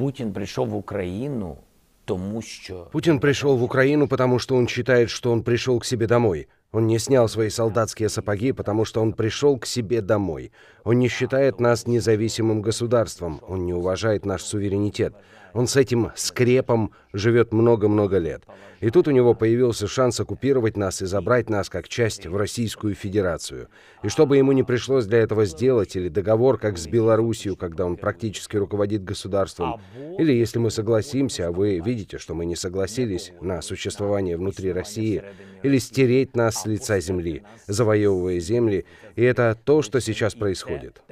Путин пришел в Украину, тому что... Путин пришел в Украину, потому что он считает, что он пришел к себе домой – он не снял свои солдатские сапоги, потому что он пришел к себе домой. Он не считает нас независимым государством, он не уважает наш суверенитет. Он с этим скрепом живет много-много лет. И тут у него появился шанс оккупировать нас и забрать нас как часть в Российскую Федерацию. И чтобы ему не пришлось для этого сделать, или договор как с Белоруссией, когда он практически руководит государством, или если мы согласимся, а вы видите, что мы не согласились на существование внутри России, или стереть нас с лица земли, завоевывая земли, и это то, что сейчас происходит.